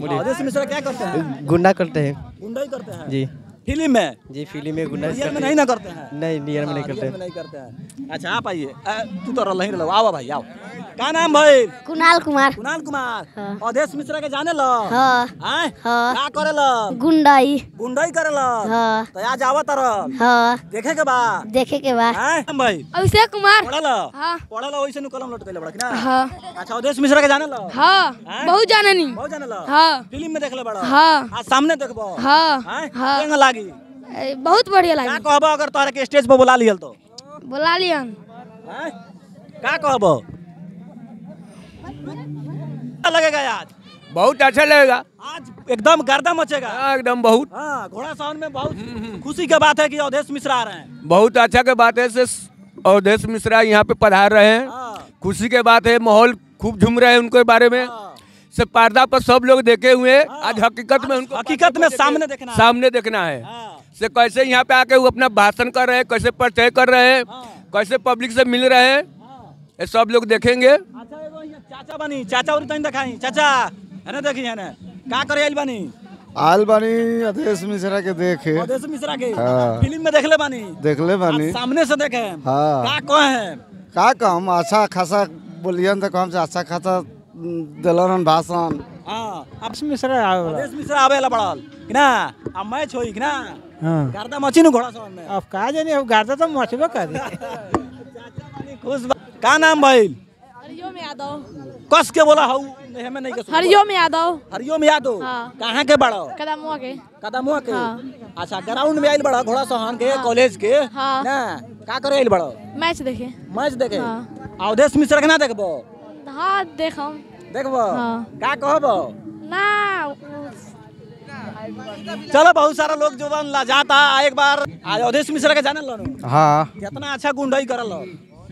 गुंडा करते हैं गुंडा ही करते हैं जी फिल्म में जी फिल्म में गुंडा नियर में नहीं ना करते हैं नहीं नियर हाँ, में नहीं करते हैं अच्छा आप आइए तू तो रही आओ भाई आओ का नाम भाई कुणाल कुमार कुणाल कुमार हाँ। मिश्रा के जाने लो हाँ। हाँ।, हाँ। करे लो गुंडाई गुंडाई करे लो हाँ। तो आज आवा तर हाँ। देखे के बा देखे के बा हाँ? भाई अभिषेक कुमार पढ़े हाँ। वैसे कलम लटकेले बड़ा अच्छा अवधेश मिश्रा के जाने लो हां हाँ? बहुत जाने नी बहुत जाने लो हां फिल्म में देखले बड़ा सामने देखबो हां लागी बहुत बढ़िया लगे का अगर तोरा के स्टेज पर बुला लियल तो बुला लियन का कहबो कैसा अच्छा लगेगा आज बहुत अच्छा लगेगा आज एकदम गर्दा मचेगा हाँ, एकदम बहुत हाँ, घोड़ा सावन में बहुत खुशी की बात है कि अवधेश मिश्रा आ रहे हैं बहुत अच्छा के बात है अवधेश मिश्रा यहाँ पे पधार रहे हैं हाँ। खुशी के बात है माहौल खूब झूम रहे हैं उनके बारे में से पर्दा पर सब लोग देखे हुए आज हकीकत में उनको हकीकत में सामने देखना सामने देखना है से कैसे यहाँ पे आके वो अपना भाषण कर रहे हैं कैसे परिचय कर रहे हैं कैसे पब्लिक से मिल रहे हैं ये सब लोग देखेंगे चाचा बनी चाचा और तनी दिखाई चाचा है ना देखी है ना का करे आइल बनी आल बानी अदेश मिश्रा के देखे अदेश मिश्रा के हाँ। फिल्म में देखले बानी देखले बानी सामने से देखे हां का कह है का कम अच्छा खासा बोलियन तो कम से अच्छा खासा दिलन भाषण हां अदेश मिश्रा आवे अदेश मिश्रा आवे आवेला पड़ल कि ना अब मैच होई कि ना हां गर्दा मची नु घोड़ा सब में अब का जानी अब गर्दा तो मचबे करे खुश का नाम भइल हरिओम यादव कस के बोला हऊ हमें नहीं कस हरिओम यादव हरिओम यादव हाँ। कहाँ के बड़ा कदमुआ के कदमुआ के हाँ। अच्छा ग्राउंड में आइल बड़ा घोड़ा सोहन के कॉलेज के हाँ।, हाँ। का करे आइल बड़ा मैच देखे मैच देखे हाँ। अवधेश मिश्र के ना देखबो हाँ देखम देखबो हाँ। का कहबो ना चलो बहुत सारा लोग जो बन लाजाता एक बार अवधेश मिश्र के जाने लो हाँ कितना अच्छा गुंडई करल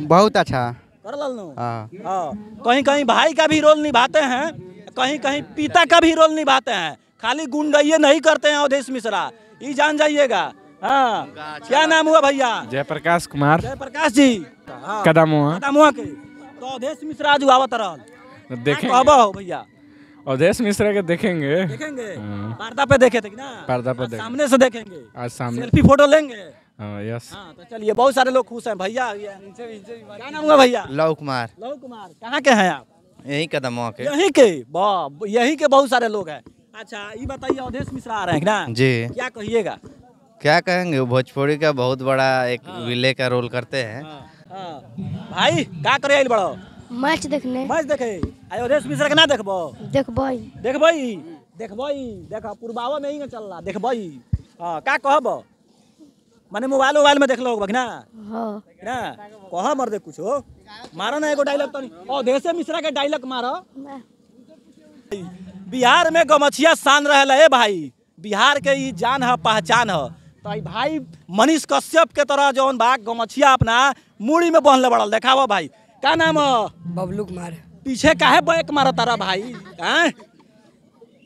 बहुत अच्छा हाँ। हाँ। कहीं कहीं भाई का भी रोल निभाते हैं कहीं कहीं पिता का भी रोल निभाते हैं खाली गुंडे नहीं करते हैं अवधेश मिश्रा ये जान जाइएगा हाँ। क्या नाम हुआ भैया जयप्रकाश कुमार जयप्रकाश जी कदमुआ कदमुआ तो अवधेश मिश्रा जो आवत रहल तो देखें भैया अवधेश मिश्रा के देखेंगे देखेंगे पर्दा पे देखे थे ना पर्दा पे सामने से देखेंगे आज सामने सेल्फी फोटो लेंगे यस हाँ, हाँ, तो चलिए बहुत सारे लोग खुश हैं भैया क्या नाम हुआ भैया लव कुमार लव कुमार कहाँ के हैं आप यहीं यही कदम के यहीं के यहीं के बहुत सारे लोग हैं अच्छा ये बताइए अवधेश मिश्रा आ रहे हैं ना जी क्या कहिएगा क्या कहेंगे भोजपुरी का बहुत बड़ा एक हाँ। विले का रोल करते हैं भाई क्या करे बड़ो मैच देखने मैच देखे अयोधेश मिश्रा के ना देखो देखबो देखबो देखबो देख पूर्वावा में ही चल रहा हाँ क्या कहबो माने मोबाइल मोबाइल में देख लो बगना हां ना कह मर दे कुछ हो मारो ना एगो डायलॉग तो ओ देसे मिश्रा के डायलॉग मारो बिहार में गमछिया शान रहला ए भाई बिहार के ई जान है पहचान है तो भाई मनीष कश्यप के तरह जौन बा गमछिया अपना मुड़ी में बहन बड़ल देखावा भाई का नाम बबलू कुमार पीछे काहे बैक मारा तारा भाई हैं हाँ?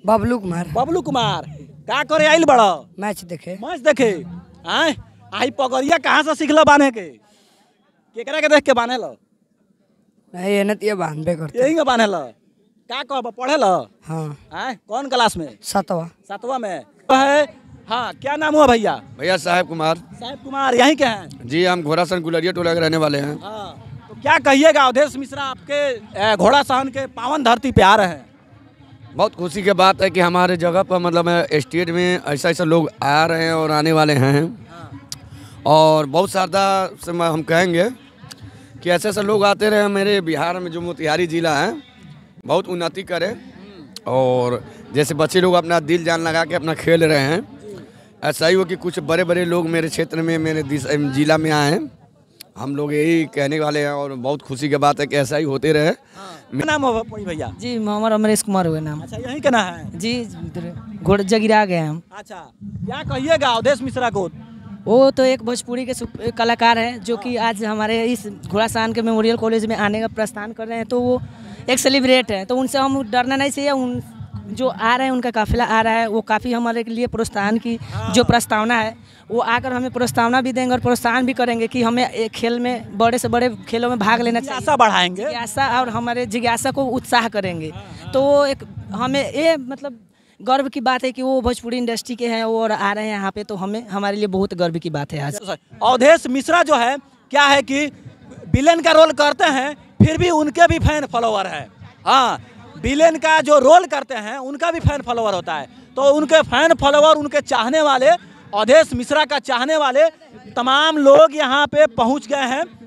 बबलू कुमार बबलू कुमार का करे आइल बड़ा मैच देखे मैच देखे हैं हाँ? आई पगड़िया कहाँ से लो बांधे के केकरा के देख के बांधे लो नहीं ये तो ये बे करते यही का बांधे ल का कहब पढ़े लो हाँ आए कौन क्लास में सातवा सातवा में है हाँ क्या नाम हुआ भैया भैया साहेब कुमार साहेब कुमार यहीं के हैं जी हम सन गुलरिया टोला के रहने वाले हैं हाँ तो क्या कहिएगा अवधेश मिश्रा आपके घोड़ा सहन के पावन धरती पे आ रहे हैं बहुत खुशी की बात है कि हमारे जगह पर मतलब स्टेट में ऐसा ऐसा लोग आ रहे हैं और आने वाले हैं और बहुत श्रद्धा से हम कहेंगे कि ऐसे ऐसे लोग आते रहे मेरे बिहार में जो मोतिहारी ज़िला है बहुत उन्नति करे और जैसे बच्चे लोग अपना दिल जान लगा के अपना खेल रहे हैं ऐसा ही हो कि कुछ बड़े बड़े लोग मेरे क्षेत्र में मेरे ज़िला में आए हैं हम लोग यही कहने वाले हैं और बहुत खुशी की बात है कि ऐसा ही होते रहे मेरा हाँ। नाम भैया जी मोहम्मद अमरेश कुमार हुए नाम अच्छा यही कहना है जी घोड़ जगिरा गए हम अच्छा क्या कहिएगा अवधेश मिश्रा को वो तो एक भोजपुरी के कलाकार हैं जो कि आज हमारे इस घोड़ासान के मेमोरियल कॉलेज में आने का प्रस्थान कर रहे हैं तो वो एक सेलिब्रेट है तो उनसे हम डरना नहीं चाहिए उन जो आ रहे हैं उनका काफिला आ रहा है वो काफ़ी हमारे लिए प्रोत्साहन की जो प्रस्तावना है वो आकर हमें प्रस्तावना भी देंगे और प्रोत्साहन भी करेंगे कि हमें एक खेल में बड़े से बड़े खेलों में भाग लेना चाहिए आशा बढ़ाएंगे जिज्ञासा और हमारे जिज्ञासा को उत्साह करेंगे तो वो एक हमें ये मतलब गर्व की बात है कि वो भोजपुरी इंडस्ट्री के हैं और आ रहे हैं यहाँ पे तो हमें हमारे लिए बहुत गर्व की बात है आज अवधेश मिश्रा जो है क्या है कि बिलेन का रोल करते हैं फिर भी उनके भी फैन फॉलोवर है हाँ बिलेन का जो रोल करते हैं उनका भी फैन फॉलोवर होता है तो उनके फैन फॉलोवर उनके चाहने वाले अवधेश मिश्रा का चाहने वाले तमाम लोग यहाँ पे पहुँच गए हैं